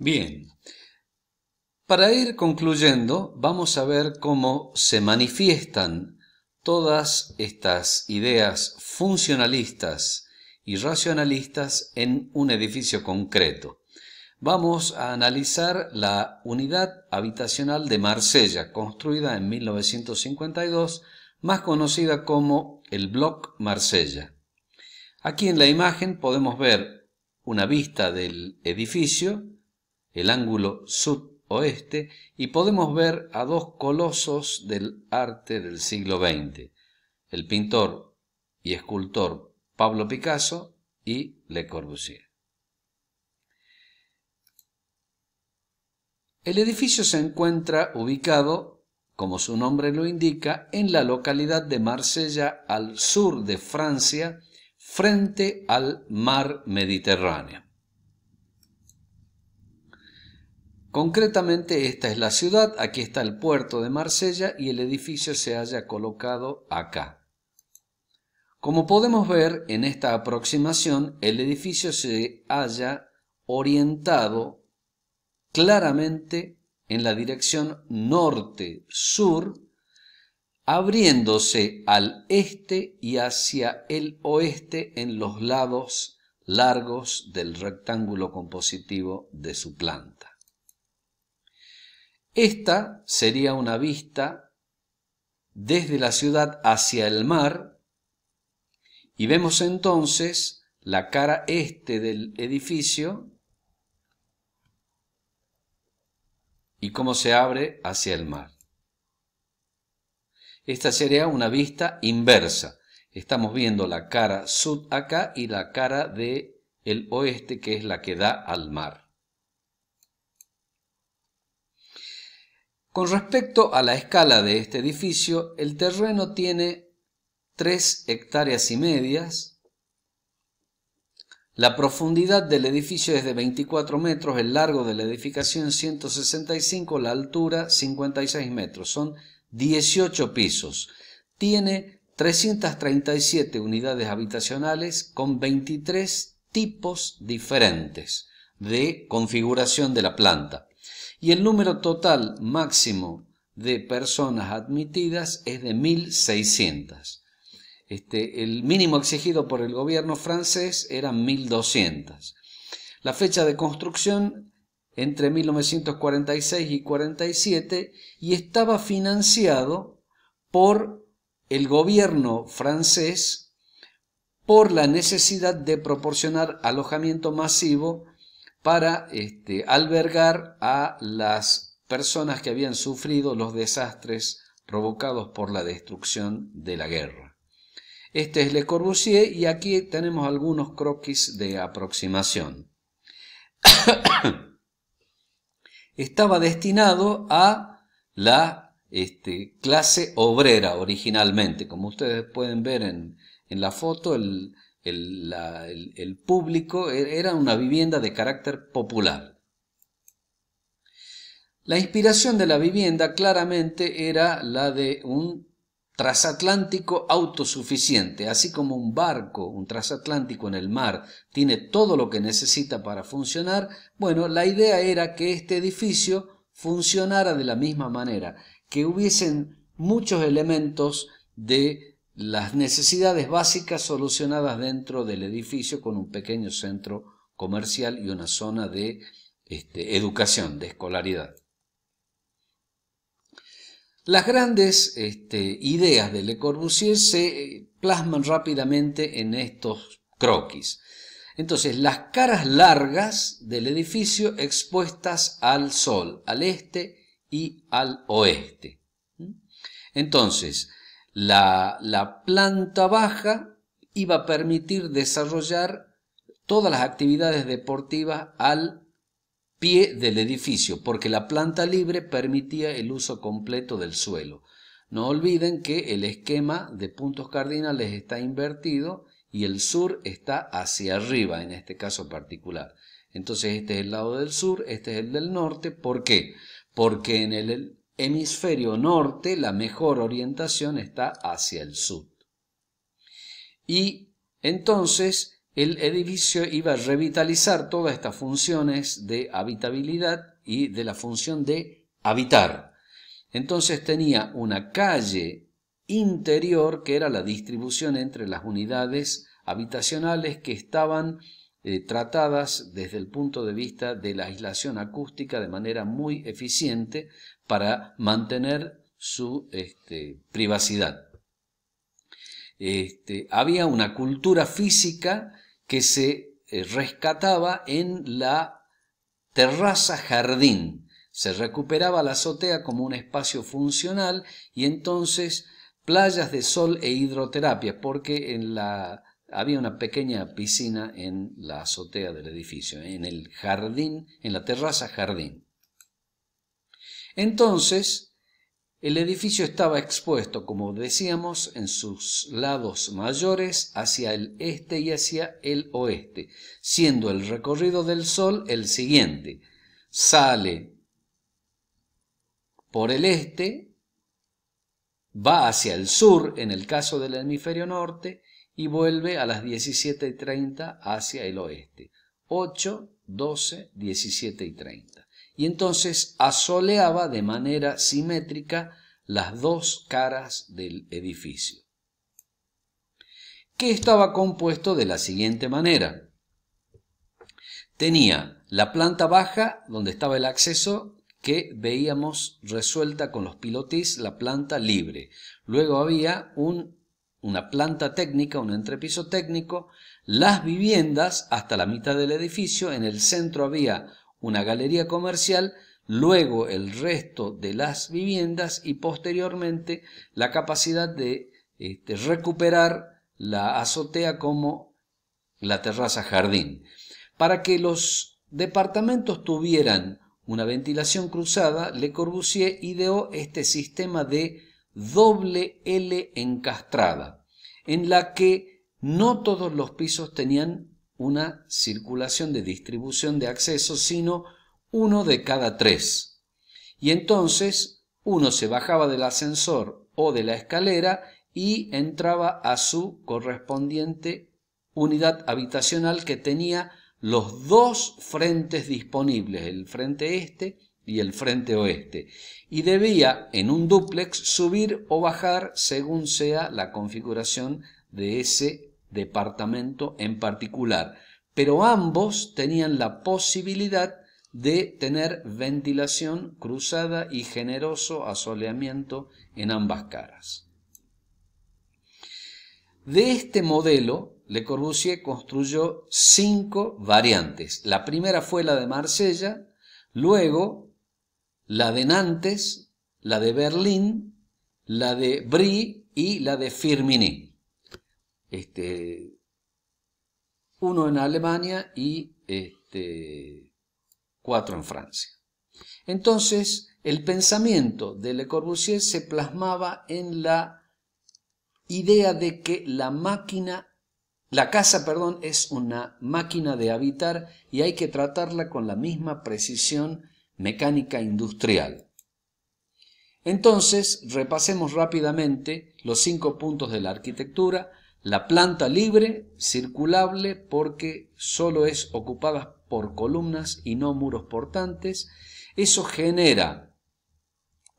Bien, para ir concluyendo, vamos a ver cómo se manifiestan todas estas ideas funcionalistas y racionalistas en un edificio concreto. Vamos a analizar la unidad habitacional de Marsella, construida en 1952, más conocida como el Bloc Marsella. Aquí en la imagen podemos ver una vista del edificio, el ángulo sudoeste y podemos ver a dos colosos del arte del siglo XX, el pintor y escultor Pablo Picasso y Le Corbusier. El edificio se encuentra ubicado, como su nombre lo indica, en la localidad de Marsella, al sur de Francia, frente al mar Mediterráneo. Concretamente esta es la ciudad, aquí está el puerto de Marsella y el edificio se haya colocado acá. Como podemos ver en esta aproximación, el edificio se haya orientado claramente en la dirección norte-sur, abriéndose al este y hacia el oeste en los lados largos del rectángulo compositivo de su planta. Esta sería una vista desde la ciudad hacia el mar y vemos entonces la cara este del edificio y cómo se abre hacia el mar. Esta sería una vista inversa. Estamos viendo la cara sud acá y la cara de el oeste que es la que da al mar. Con respecto a la escala de este edificio, el terreno tiene 3 hectáreas y medias. La profundidad del edificio es de 24 metros, el largo de la edificación 165, la altura 56 metros. Son 18 pisos. Tiene 337 unidades habitacionales con 23 tipos diferentes de configuración de la planta y el número total máximo de personas admitidas es de 1.600. Este, el mínimo exigido por el gobierno francés era 1.200. La fecha de construcción entre 1946 y 47 y estaba financiado por el gobierno francés por la necesidad de proporcionar alojamiento masivo para este, albergar a las personas que habían sufrido los desastres provocados por la destrucción de la guerra. Este es Le Corbusier y aquí tenemos algunos croquis de aproximación. Estaba destinado a la este, clase obrera originalmente. Como ustedes pueden ver en, en la foto, el, el, público, e, era una vivienda de carácter popular. La inspiración de la vivienda claramente era la de un transatlántico autosuficiente, así como un barco, un transatlántico en el mar, tiene todo lo que necesita para funcionar, bueno, la idea era que este edificio funcionara de la misma manera, que hubiesen muchos elementos de las necesidades básicas solucionadas dentro del edificio con un pequeño centro comercial y una zona de este, educación, de escolaridad. Las grandes este, ideas de Le Corbusier se eh, plasman rápidamente en estos croquis. Entonces, las caras largas del edificio expuestas al sol, al este y al oeste. ¿Mm? Entonces, la, planta baja iba a permitir desarrollar todas las actividades deportivas al pie del edificio, porque la planta libre permitía el uso completo del suelo. No olviden que el esquema de puntos cardinales está invertido y el sur está hacia arriba en este caso particular. Entonces este es el lado del sur, este es el del norte. ¿Por qué? Porque en el, hemisferio norte, la mejor orientación está hacia el sur. Y entonces el edificio iba a revitalizar todas estas funciones de habitabilidad y de la función de habitar. Entonces tenía una calle interior que era la distribución entre las unidades habitacionales que estaban eh, tratadas desde el punto de vista de la aislación acústica de manera muy eficiente para mantener su este, privacidad. Este, había una cultura física que se eh, rescataba en la terraza jardín. Se recuperaba la azotea como un espacio funcional y entonces playas de sol e hidroterapia, porque en la, había una pequeña piscina en la azotea del edificio, en el jardín, en la terraza jardín. Entonces, el edificio estaba expuesto, como decíamos, en sus lados mayores hacia el este y hacia el oeste, siendo el recorrido del Sol el siguiente. Sale por el este, va hacia el sur en el caso del hemisferio norte y vuelve a las y 17.30 hacia el oeste. 8, 12, 17 y 30 y entonces asoleaba de manera simétrica las dos caras del edificio, que estaba compuesto de la siguiente manera. Tenía la planta baja, donde estaba el acceso, que veíamos resuelta con los pilotis, la planta libre. Luego había una planta técnica, un entrepiso técnico, las viviendas hasta la mitad del edificio, en el centro había una galería comercial, luego el resto de las viviendas y posteriormente la capacidad de este, recuperar la azotea como la terraza jardín. Para que los departamentos tuvieran una ventilación cruzada, Le Corbusier ideó este sistema de doble L encastrada, en la que no todos los pisos tenían una circulación de distribución de acceso, sino uno de cada tres. Y entonces uno se bajaba del ascensor o de la escalera y entraba a su correspondiente unidad habitacional que tenía los dos frentes disponibles, el frente este y el frente oeste, y debía en un dúplex subir o bajar según sea la configuración de ese departamento en particular, pero ambos tenían la posibilidad de tener ventilación cruzada y generoso asoleamiento en ambas caras. De este modelo, Le Corbusier construyó cinco variantes. La primera fue la de Marsella, luego la de Nantes, la de Berlín, la de Brie y la de Firminy este, uno en Alemania y este, cuatro en Francia. Entonces, el pensamiento de Le Corbusier se plasmaba en la idea de que la máquina, la casa, perdón, es una máquina de habitar y hay que tratarla con la misma precisión mecánica industrial. Entonces, repasemos rápidamente los cinco puntos de la arquitectura, la planta libre, circulable, porque solo es ocupada por columnas y no muros portantes. Eso genera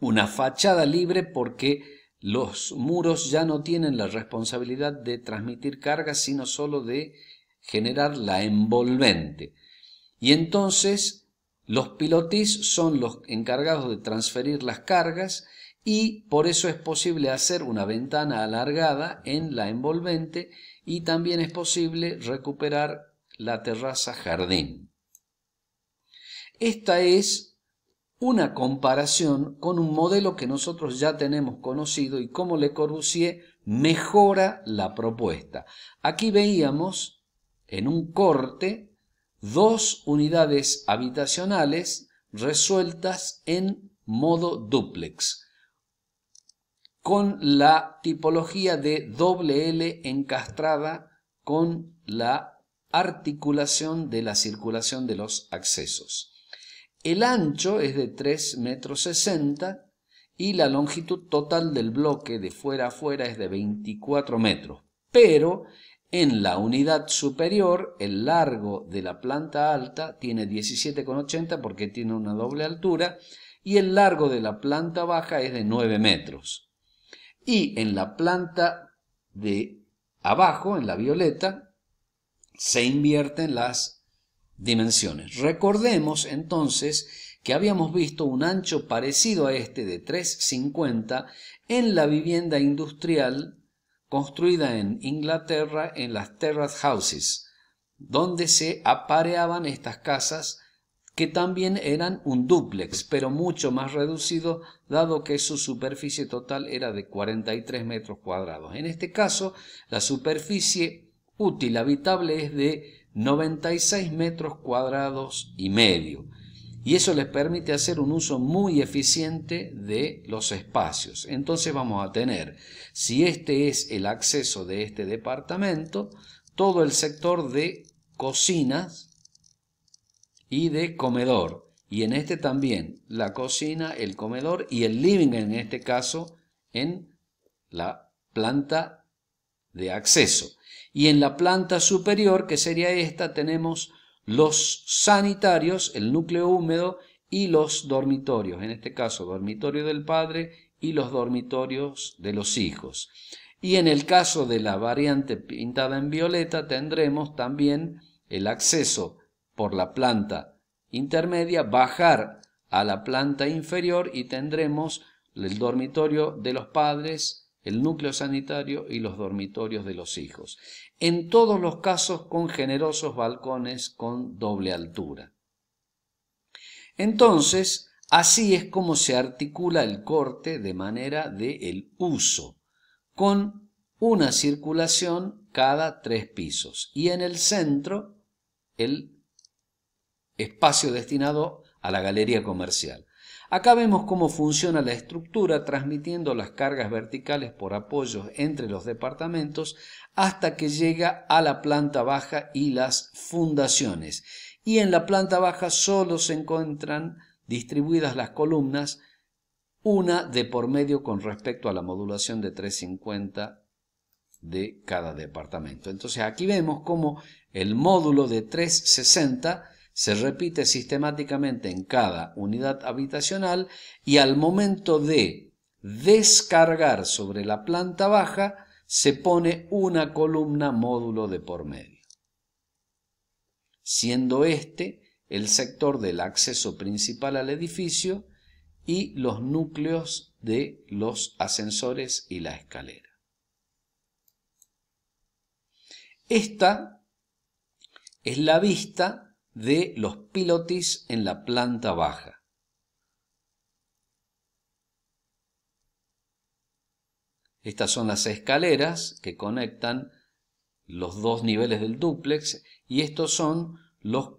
una fachada libre porque los muros ya no tienen la responsabilidad de transmitir cargas, sino solo de generar la envolvente. Y entonces los pilotis son los encargados de transferir las cargas y por eso es posible hacer una ventana alargada en la envolvente y también es posible recuperar la terraza jardín. Esta es una comparación con un modelo que nosotros ya tenemos conocido y cómo Le Corbusier mejora la propuesta. Aquí veíamos en un corte dos unidades habitacionales resueltas en modo dúplex con la tipología de doble L encastrada con la articulación de la circulación de los accesos. El ancho es de 3,60 metros y la longitud total del bloque de fuera a fuera es de 24 metros. Pero en la unidad superior, el largo de la planta alta tiene 17,80 porque tiene una doble altura y el largo de la planta baja es de 9 metros. Y en la planta de abajo, en la violeta, se invierten las dimensiones. Recordemos entonces que habíamos visto un ancho parecido a este de 350 en la vivienda industrial construida en Inglaterra en las Terrace Houses, donde se apareaban estas casas que también eran un dúplex, pero mucho más reducido, dado que su superficie total era de 43 metros cuadrados. En este caso, la superficie útil habitable es de 96 metros cuadrados y medio. Y eso les permite hacer un uso muy eficiente de los espacios. Entonces vamos a tener, si este es el acceso de este departamento, todo el sector de cocinas, y de comedor. Y en este también, la cocina, el comedor y el living en este caso en la planta de acceso. Y en la planta superior, que sería esta, tenemos los sanitarios, el núcleo húmedo y los dormitorios. En este caso, dormitorio del padre y los dormitorios de los hijos. Y en el caso de la variante pintada en violeta, tendremos también el acceso por la planta intermedia, bajar a la planta inferior y tendremos el dormitorio de los padres, el núcleo sanitario y los dormitorios de los hijos. En todos los casos con generosos balcones con doble altura. Entonces, así es como se articula el corte de manera de el uso, con una circulación cada tres pisos y en el centro el espacio destinado a la galería comercial. Acá vemos cómo funciona la estructura transmitiendo las cargas verticales por apoyos entre los departamentos hasta que llega a la planta baja y las fundaciones. Y en la planta baja solo se encuentran distribuidas las columnas, una de por medio con respecto a la modulación de 350 de cada departamento. Entonces aquí vemos cómo el módulo de 360 se repite sistemáticamente en cada unidad habitacional y al momento de descargar sobre la planta baja se pone una columna módulo de por medio, siendo este el sector del acceso principal al edificio y los núcleos de los ascensores y la escalera. Esta es la vista de los pilotis en la planta baja. Estas son las escaleras que conectan los dos niveles del dúplex y estos son los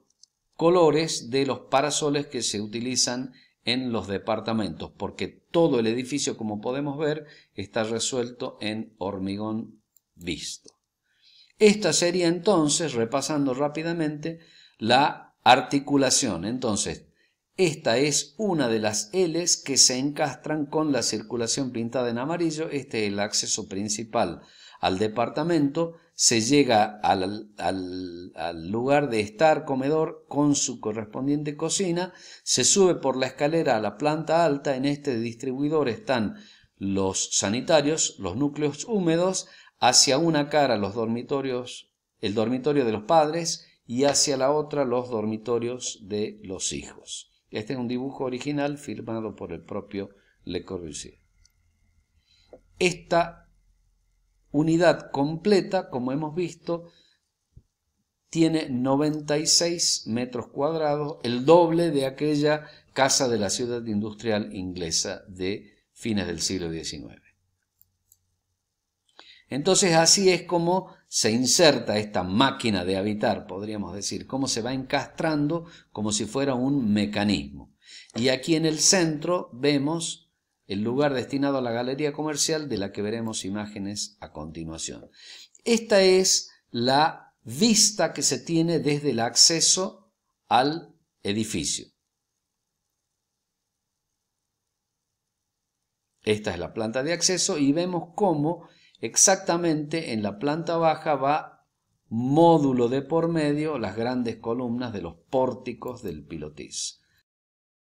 colores de los parasoles que se utilizan en los departamentos, porque todo el edificio, como podemos ver, está resuelto en hormigón visto. Esta sería entonces, repasando rápidamente, la articulación. Entonces, esta es una de las Ls que se encastran con la circulación pintada en amarillo. Este es el acceso principal al departamento. Se llega al, al lugar de estar comedor con su correspondiente cocina. Se sube por la escalera a la planta alta. En este distribuidor están los sanitarios, los núcleos húmedos, hacia una cara los dormitorios, el dormitorio de los padres, y hacia la otra los dormitorios de los hijos. Este es un dibujo original firmado por el propio Le Corbusier. Esta unidad completa, como hemos visto, tiene 96 metros cuadrados, el doble de aquella casa de la ciudad industrial inglesa de fines del siglo XIX. Entonces así es como se inserta esta máquina de habitar, podríamos decir, cómo se va encastrando como si fuera un mecanismo. Y aquí en el centro vemos el lugar destinado a la galería comercial de la que veremos imágenes a continuación. Esta es la vista que se tiene desde el acceso al edificio. Esta es la planta de acceso y vemos cómo Exactamente en la planta baja va módulo de por medio las grandes columnas de los pórticos del pilotis.